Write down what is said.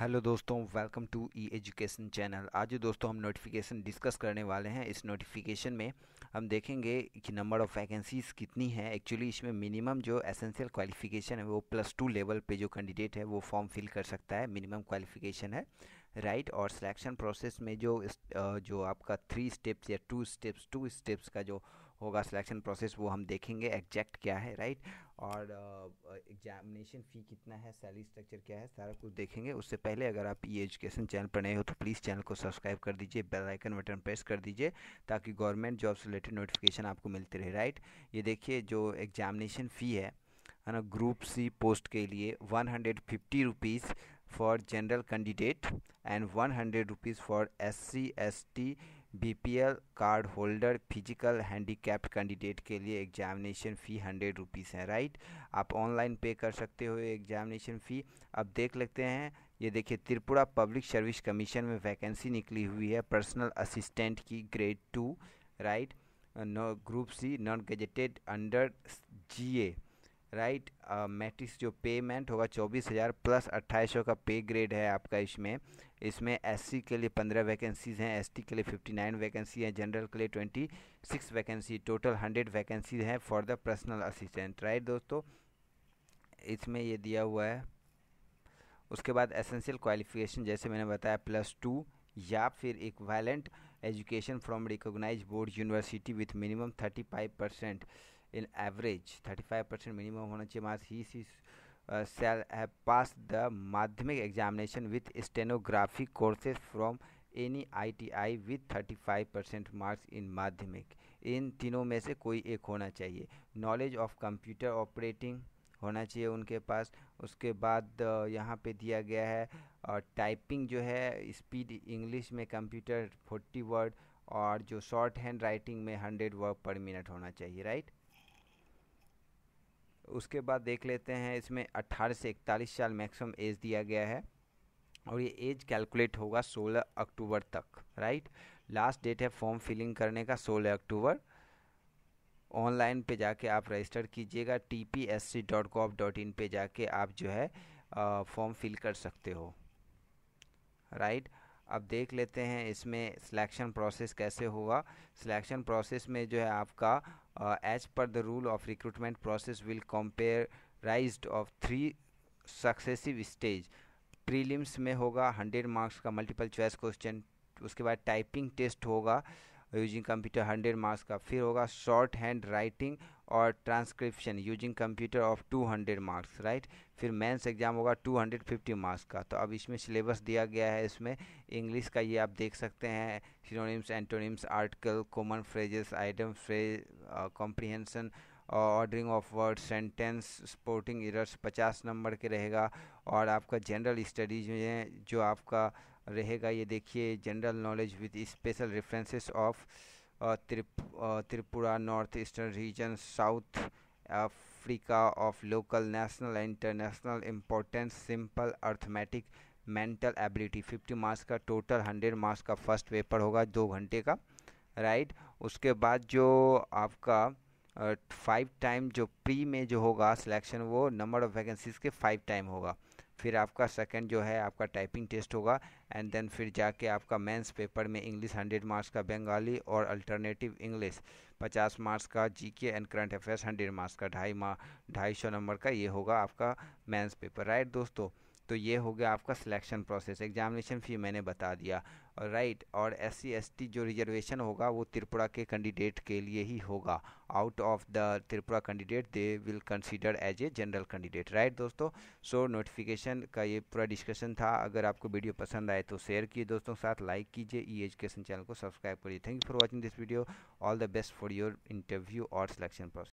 Hello दोस्तों welcome to E education channel आज दोस्तों हम नोटिफिकेशन डिस्कस करने वाले हैं इस नोटिफिकेशन में हम देखेंगे कि नंबर ऑफ़ वैकेंसीज़ कितनी है एक्चुअली इसमें मिनिमम जो एसेंशियल क्वालिफिकेशन है वो प्लस टू लेवल पे जो कैंडिडेट है वो फॉर्म फिल कर सकता है मिनिमम क्वालिफिकेशन है राइट और सिलेक्शन प्रोसेस में जो जो आपका थ्री स्टेप्स या टू स्टेप्स टू स्टेप्स का जो होगा सिलेक्शन प्रोसेस वो हम देखेंगे एग्जैक्ट क्या है राइट और एग्जामिनेशन फ़ी कितना है सैलरी स्ट्रक्चर क्या है सारा कुछ देखेंगे उससे पहले अगर आप ये एजुकेशन चैनल पर नए हो तो प्लीज़ चैनल को सब्सक्राइब कर दीजिए बेल आइकन बटन प्रेस कर दीजिए ताकि गवर्नमेंट जॉब से रिलेटेड नोटिफिकेशन आपको मिलती रहे राइट ये देखिए जो एग्जामिनेशन फ़ी है है ना ग्रुप सी पोस्ट के लिए one hundred fifty rupees for general candidate and one hundred rupees for S C S T BPL card holder physical handicapped candidate के लिए एग्जामिनेशन फ़ी हंड्रेड रुपीज़ है राइट आप online pay कर सकते हो examination फ़ी अब देख लेते हैं ये देखिए त्रिपुरा पब्लिक सर्विस कमीशन में वैकेंसी निकली हुई है पर्सनल असिस्टेंट की grade two right no group C non gazetted under G A right matrix जो पेमेंट होगा चौबीस हज़ार प्लस अट्ठाईस सौ का पे ग्रेड है आपका इसमें इसमें एससी के लिए पंद्रह वैकेंसीज़ हैं एसटी के लिए फिफ्टी नाइन वैकेंसी हैं जनरल के लिए twenty six vacancy total hundred vacancies हैं for the personal assistant right दोस्तों इसमें ये दिया हुआ है उसके बाद एसेंशियल क्वालिफिकेशन जैसे मैंने बताया प्लस टू या फिर equivalent education from recognise board university with minimum thirty five percent thirty five 35% minimum होना चाहिए मार्क्स ही सी uh, shall have माध्यमिक the विथ examination courses stenography any I T I with thirty five percent marks इन तीनों में से कोई एक होना चाहिए नॉलेज ऑफ कंप्यूटर ऑपरेटिंग होना चाहिए उनके पास उसके बाद uh, यहाँ पे दिया गया है और uh, टाइपिंग जो है स्पीड इंग्लिश में कंप्यूटर 40 वर्ड और जो शॉर्ट हैंड राइटिंग में 100 वर्ड पर मिनट होना चाहिए राइट right? उसके बाद देख लेते हैं इसमें 18 से 41 साल मैक्सिमम एज दिया गया है और ये एज कैलकुलेट होगा 16 अक्टूबर तक राइट लास्ट डेट है फॉर्म फिलिंग करने का 16 अक्टूबर ऑनलाइन पे जाके आप रजिस्टर कीजिएगा T P S C dot com dot in पर जाके आप जो है फॉर्म फिल कर सकते हो राइट right? अब देख लेते हैं इसमें सिलेक्शन प्रोसेस कैसे होगा सिलेक्शन प्रोसेस में जो है आपका age per the rule of recruitment process will comprise of three successive stage prelims में होगा हंड्रेड मार्क्स का मल्टीपल चॉइस क्वेश्चन उसके बाद टाइपिंग टेस्ट होगा यूजिंग कंप्यूटर हंड्रेड मार्क्स का फिर होगा शॉर्ट हैंड राइटिंग और transcription using computer of 200 marks right फिर मेंस एग्ज़ाम होगा 250 मार्क्स का तो अब इसमें सिलेबस दिया गया है इसमें इंग्लिश का ये आप देख सकते हैं synonyms antonyms article common phrases item phrase comprehension ordering of word sentence sporting errors पचास नंबर के रहेगा और आपका जनरल स्टडीज में जो आपका रहेगा ये देखिए general knowledge with special references of Tripura north eastern region South Africa of local national international importance simple arithmetic mental ability 50 marks का टोटल 100 मार्क्स का फर्स्ट पेपर होगा दो घंटे का राइट उसके बाद जो आपका फाइव टाइम जो प्री में जो होगा सिलेक्शन वो नंबर ऑफ वैकेंसीज के फाइव टाइम होगा फिर आपका सेकंड जो है आपका टाइपिंग टेस्ट होगा एंड देन फिर जाके आपका मेंस पेपर में इंग्लिश हंड्रेड मार्क्स का बंगाली और अल्टरनेटिव इंग्लिश पचास मार्क्स का GK and current affairs hundred marks का ढाई मार्क ढाई सौ नंबर का ये होगा आपका मेंस पेपर राइट दोस्तों तो ये हो गया आपका सिलेक्शन प्रोसेस एग्जामिनेशन फ़ी मैंने बता दिया और राइट और एस सी जो रिजर्वेशन होगा वो त्रिपुरा के कैंडिडेट के लिए ही होगा out of the Tripura candidate they will consider as a general candidate right दोस्तों सो so, नोटिफिकेशन का ये पूरा डिस्कशन था अगर आपको वीडियो पसंद आए तो शेयर किए दोस्तों के साथ लाइक कीजिए ई एजुकेशन चैनल को सब्सक्राइब करिए thank you for watching this video all the best for your interview और सिलेक्शन प्रोसेस